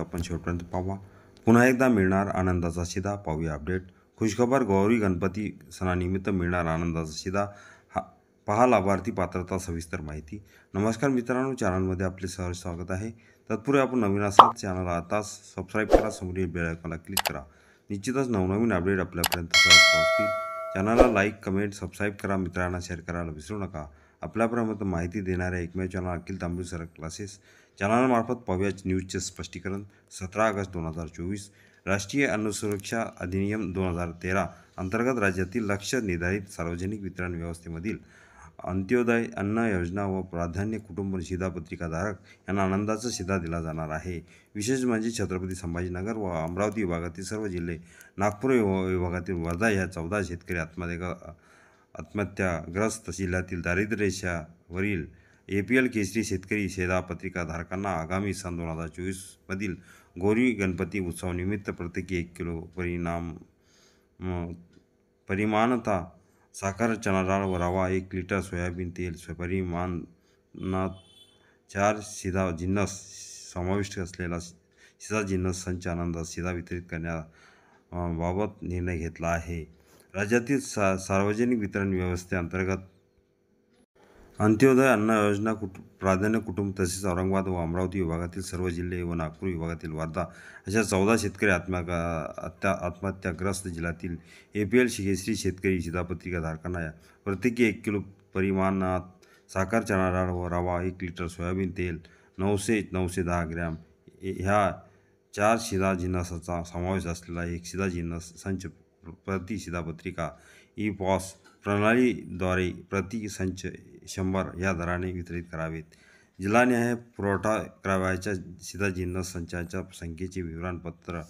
आपण शेवटपर्यंत पाहा पुन्हा एकदा मिळणार आनंदाचा शिदा पाहूया अपडेट खुशखबर गौरी गणपती सणानिमित्त मिळणार आनंदाचा शिदा हा पहा लाभार्थी पात्रता सविस्तर माहिती नमस्कार मित्रांनो चॅनलमध्ये आपले सहर्ष स्वागत आहे तत्पूर्वी आपण नवीन असाल चॅनल आता सबस्क्राईब करा बेल बेलायकॉनला क्लिक करा निश्चितच नवनवीन अपडेट आपल्यापर्यंत सहज पोहोचतील चॅनलला लाईक कमेंट सबस्क्राईब करा मित्रांना शेअर करायला विसरू नका आपल्याप्रमाणे माहिती देणाऱ्या एकमेव channel Akhil Tambadi sir classes चॅनलमार्फत न्यूज न्यूजचे स्पष्टीकरण सतरा ऑगस्ट दोन हजार चोवीस राष्ट्रीय अन्न सुरक्षा अधिनियम दोन हजार तेरा अंतर्गत राज्यातील लक्ष निर्धारित सार्वजनिक वितरण व्यवस्थेमधील अंत्योदय अन्न योजना व प्राधान्य कुटुंब शिधापत्रिकाधारक यांना आनंदाचा शिधा दिला जाणार आहे विशेष म्हणजे छत्रपती संभाजीनगर व अमरावती विभागातील सर्व जिल्हे नागपूर विभागातील वर्धा या चौदा शेतकरी आत्महत्या आत्महत्याग्रस्त जिल्ह्यातील दारिद्र्यरेषावरील ए पी एल केसरी शेतकरी शेदा धारकांना आगामी सन दोन हजार चोवीसमधील गौरी गणपती उत्सवानिमित्त प्रत्येकी एक किलो परिणाम परिमाणता साखर चणा डाळ व रवा एक लिटर सोयाबीन तेल स्वपरिमानात चार शिधा जिन्नस समाविष्ट असलेला शिधा जिन्नस संच आनंद शिधा वितरित करण्याबाबत निर्णय घेतला आहे राज्यातील सा सार्वजनिक वितरण व्यवस्थेअंतर्गत अंत्योदय अन्न योजना कुटुंब प्राधान्य कुटुंब तसेच औरंगाबाद व अमरावती विभागातील सर्व जिल्हे व नागपूर विभागातील वार्धा अशा चौदा शेतकरी आत्म्या आत्महत्याग्रस्त जिल्ह्यातील ए पी एल शिकेश्री शेतकरी शिधापत्रिका धारखाना या प्रत्येकी एक किलो परिमाणात साखर चणा डाळ व रवा एक लिटर सोयाबीन तेल नऊशे नऊशे दहा ग्रॅम ह्या चार शिधा समावेश असलेला एक शिधा जिन्नस संच शिधापत्रिका ई पॉस प्रणालीद्वारे प्रति संच शंभर या दराने वितरित करावेत जिल्हा न्याय पुरवठा करावयाच्या शिधाजिन्ह संचाच्या संख्येचे विवरणपत्र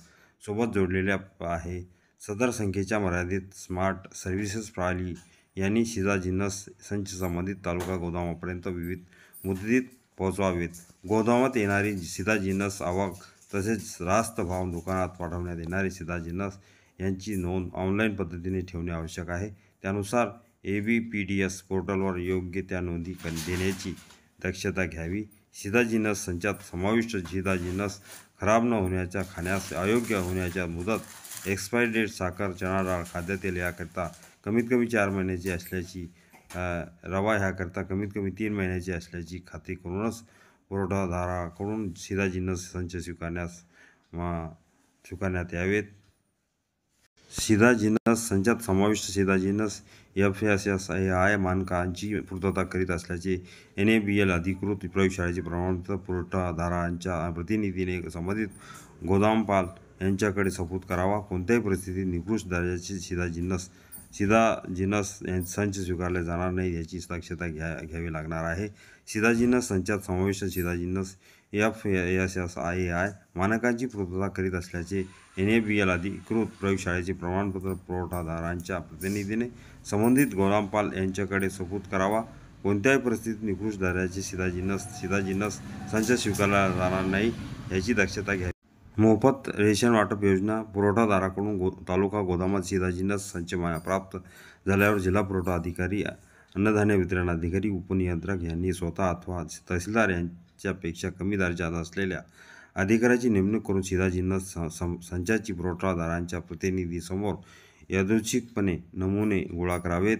सोबत जोडलेले आहे सदर संख्येच्या मर्यादित स्मार्ट सर्व्हिसेस प्रणाली यांनी शिधाजिन्नस संच संबंधित तालुका गोदामापर्यंत विविध मुदतीत पोहोचवावेत गोदामात येणारी सिधाजिन्नस आवक तसेच रास्त भाव दुकानात पाठवण्यात येणारे जिन्नस यांची नोंद ऑनलाईन पद्धतीने ठेवणे आवश्यक आहे त्यानुसार A B P D S पोर्टलवर योग्य त्या नोंदी देण्याची दक्षता घ्यावी शिधा संचात समाविष्ट शिधा खराब न होण्याच्या खाण्यास अयोग्य होण्याच्या मुदत एक्सपायरी डेट साखर चणा डाळ खाद्यतेल याकरता कमीत कमी चार महिन्याची असल्याची रवा ह्याकरता कमीत कमी तीन महिन्याची असल्याची खात्री करूनच पुरवठादाराकडून शिधा संच स्वीकारण्यास स्वीकारण्यात यावेत शिधा संचात समाविष्ट शिधा एफ एस या आय मानकांची पूर्तता करीत असल्याचे एन ए बी एल अधिकृत प्रयोगशाळेचे प्रमाणपत्र पुरवठादारांच्या प्रतिनिधीने संबंधित गोदामपाल यांच्याकडे सपूत करावा कोणत्याही परिस्थितीत निकृष्ट दर्जाचे शिधा जिन्नस संच स्वीकारले जाणार नाही याची दक्षता घ्या घ्यावी लागणार आहे सिधा संचात समाविष्ट सिधा F S S I A I मानकांची पूर्तता करीत असल्याचे एन ए बी एल अधिकृत प्रयोगशाळेचे प्रमाणपत्र पुरवठादारांच्या प्रतिनिधीने संबंधित गोलामपाल यांच्याकडे सबूत करावा कोणत्याही परिस्थितीत निकृष्ट नस नस नस संच स्वीकारला जाणार नाही याची दक्षता घ्यावी मोफत रेशन वाटप योजना पुरवठादाराकडून गो तालुका गोदामात नस संच प्राप्त झाल्यावर जिल्हा पुरवठा अधिकारी अन्नधान्य वितरण अधिकारी उपनियंत्रक यांनी स्वतः अथवा तहसीलदार यां पेक्षा कमी दर्जात असलेल्या अधिकाऱ्याची नेमणूक करून शिदाजींना संचाची पुरवठादारांच्या प्रतिनिधीसमोर यादृच्छिकपणे नमुने गोळा करावेत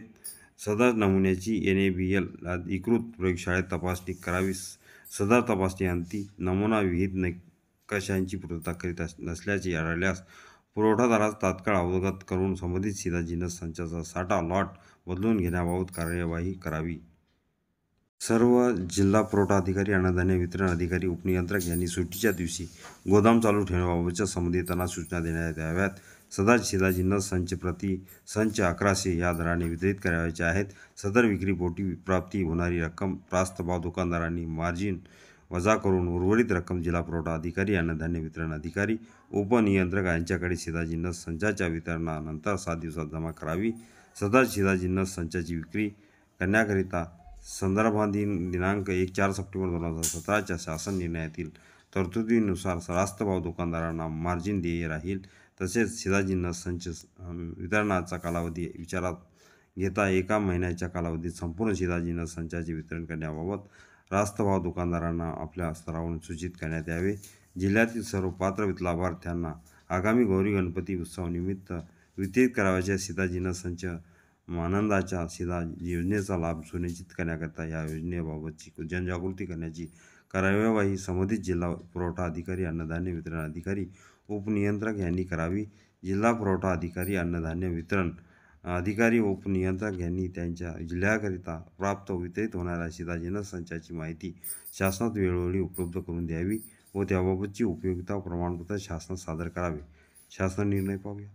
सदर नमुन्याची एन ए बी एल अधिकृत प्रयोगशाळेत तपासणी करावी सदर तपासणी अंती नमुना विहित निकषांची पूर्तता करीत नसल्याचे आढळल्यास पुरवठादारास तात्काळ अवगत करून संबंधित शिदाजींना संचाचा साठा लॉट बदलून घेण्याबाबत कार्यवाही करावी सर्व जिल्हा पुरवठा अधिकारी अन्नधान्य वितरण अधिकारी उपनियंत्रक यांनी सुट्टीच्या दिवशी गोदाम चालू ठेवण्याबाबतच्या संबंधितांना सूचना देण्यात याव्यात सदाशिदाजी न संच प्रति संच अकराशे या दराने वितरित करावयाचे आहेत सदर विक्रीपोटी प्राप्ती होणारी रक्कम प्रास्तभाव दुकानदारांनी मार्जिन वजा करून उर्वरित रक्कम जिल्हा पुरवठा अधिकारी अन्नधान्य वितरण अधिकारी उपनियंत्रक यांच्याकडे शिधाजी संचाच्या वितरणानंतर सात दिवसात जमा करावी सदर शिधाजी संचाची विक्री करण्याकरिता संदर्भात दिनांक एक चार सप्टेंबर दोन हजार सतराच्या शासन निर्णयातील तरतुदीनुसार रास्तभाव दुकानदारांना मार्जिन देय राहील तसेच शिदाजींना संच वितरणाचा कालावधी विचारात घेता एका महिन्याच्या कालावधीत संपूर्ण शिदाजींना संचाचे वितरण करण्याबाबत रास्तभाव दुकानदारांना आपल्या स्तरावरून सूचित करण्यात यावे जिल्ह्यातील सर्व पात्र लाभार्थ्यांना आगामी गौरी गणपती उत्सवानिमित्त वितरित करावयाच्या सिताजींना संच मानंदाच्या सीधा योजनेचा लाभ सुनिश्चित करण्याकरता या योजनेबाबतची जनजागृती करण्याची कार्यवाही संबंधित जिल्हा पुरवठा अधिकारी अन्नधान्य वितरण अधिकारी उपनियंत्रक यांनी करावी जिल्हा पुरवठा अधिकारी अन्नधान्य वितरण अधिकारी उपनियंत्रक यांनी त्यांच्या जिल्ह्याकरिता प्राप्त वितरित होणाऱ्या सीधा जनसंचाची माहिती शासनात वेळोवेळी उपलब्ध करून द्यावी व त्याबाबतची उपयोगिता प्रमाणपत्र शासनात सादर करावे शासन निर्णय पाहूया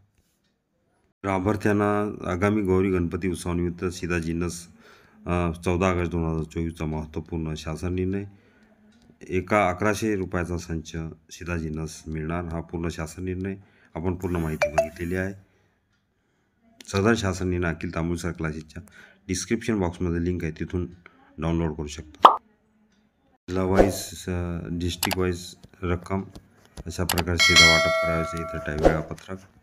लाभार्थ्यांना आगामी गौरी गणपती उत्सवानिमित्त सीधा चौदा ऑगस्ट दोन हजार चोवीसचा महत्त्वपूर्ण शासन निर्णय एका अकराशे रुपयाचा संच सीधा मिळणार हा पूर्ण शासन निर्णय आपण पूर्ण माहिती बघितलेली आहे सदर शासन निर्णय अखिल सर क्लासेसच्या डिस्क्रिप्शन बॉक्समध्ये लिंक आहे तिथून डाउनलोड करू शकता जिल्हा वाईज डिस्ट्रिक्ट वाईज रक्कम अशा प्रकारे सीधा वाटप करायचं इथं वेळापत्रक